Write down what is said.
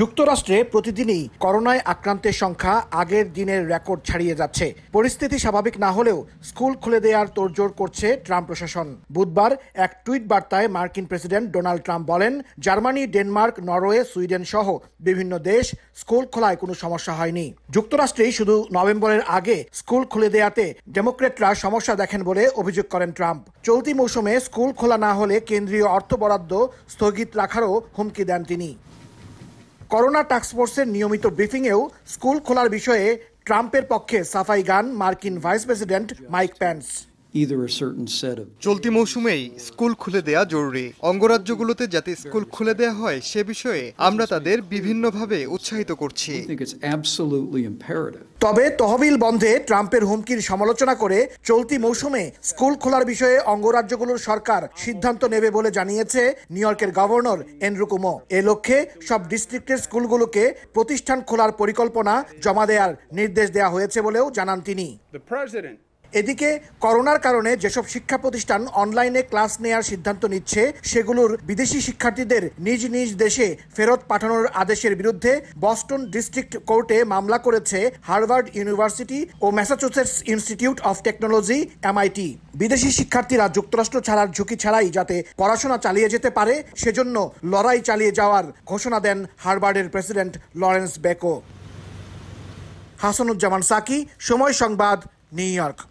যুক্তরাষ্ট্রে প্রতিদিনই করোনায় আক্রান্তের সংখ্যা আগের দিনের রেকর্ড ছাড়িয়ে যাচ্ছে পরিস্থিতি স্বাভাবিক না হলেও স্কুল খুলে দেওয়ার তোড়জোড় করছে ট্রাম্প প্রশাসন বুধবার এক টুইট বার্তায় মার্কিন প্রেসিডেন্ট ডোনাল্ড ট্রাম্প বলেন জার্মানি ডেনমার্ক নরওয়ে সুইডেন সহ বিভিন্ন দেশ স্কুল খোলায় কোনো সমস্যা হয়নি যুক্তরাষ্ট্রেই শুধু নভেম্বরের আগে স্কুল খুলে দেয়াতে ডেমোক্রেটরা সমস্যা দেখেন বলে অভিযোগ করেন ট্রাম্প চলতি মৌসুমে স্কুল খোলা না হলে কেন্দ্রীয় অর্থ বরাদ্দ স্থগিত রাখারও হুমকি দেন তিনি করোনা টাস্কফোর্সের নিয়মিত ব্রিফিংয়েও স্কুল খোলার বিষয়ে ট্রাম্পের পক্ষে সাফাই গান মার্কিন ভাইস প্রেসিডেন্ট মাইক প্যান্স চলতি মৌসুমেই স্কুল খুলে দেয়া জরুরি অঙ্গরাজ্যগুলোতে যাতে স্কুল খুলে দেয়া হয় সে বিষয়ে আমরা তাদের বিভিন্নভাবে উৎসাহিত করছি তবে তহবিল বন্ধে ট্রাম্পের হুমকির সমালোচনা করে চলতি মৌসুমে স্কুল খোলার বিষয়ে অঙ্গরাজ্যগুলোর সরকার সিদ্ধান্ত নেবে বলে জানিয়েছে নিউ ইয়র্কের গভর্নর এন্ড্রু কুমো এ লক্ষ্যে সব ডিস্ট্রিক্টের স্কুলগুলোকে প্রতিষ্ঠান খোলার পরিকল্পনা জমা দেওয়ার নির্দেশ দেওয়া হয়েছে বলেও জানান তিনি এদিকে করোনার কারণে যেসব শিক্ষা প্রতিষ্ঠান অনলাইনে ক্লাস নেয়ার সিদ্ধান্ত নিচ্ছে সেগুলোর বিদেশি শিক্ষার্থীদের নিজ নিজ দেশে ফেরত পাঠানোর আদেশের বিরুদ্ধে বস্টন ডিস্ট্রিক্ট কোর্টে মামলা করেছে হার্ভার্ড ইউনিভার্সিটি ও Massachusetts Institute of Technology MIT বিদেশি শিক্ষার্থীরা যুক্তরাষ্ট্র ছাড়ার ঝুঁকি ছাড়াই যাতে পড়াশোনা চালিয়ে যেতে পারে সেজন্য লড়াই চালিয়ে যাওয়ার ঘোষণা দেন হার্ভার্ডের president Lawrence Bacow Hasanuzzaman Saki Somoy Sangbad new York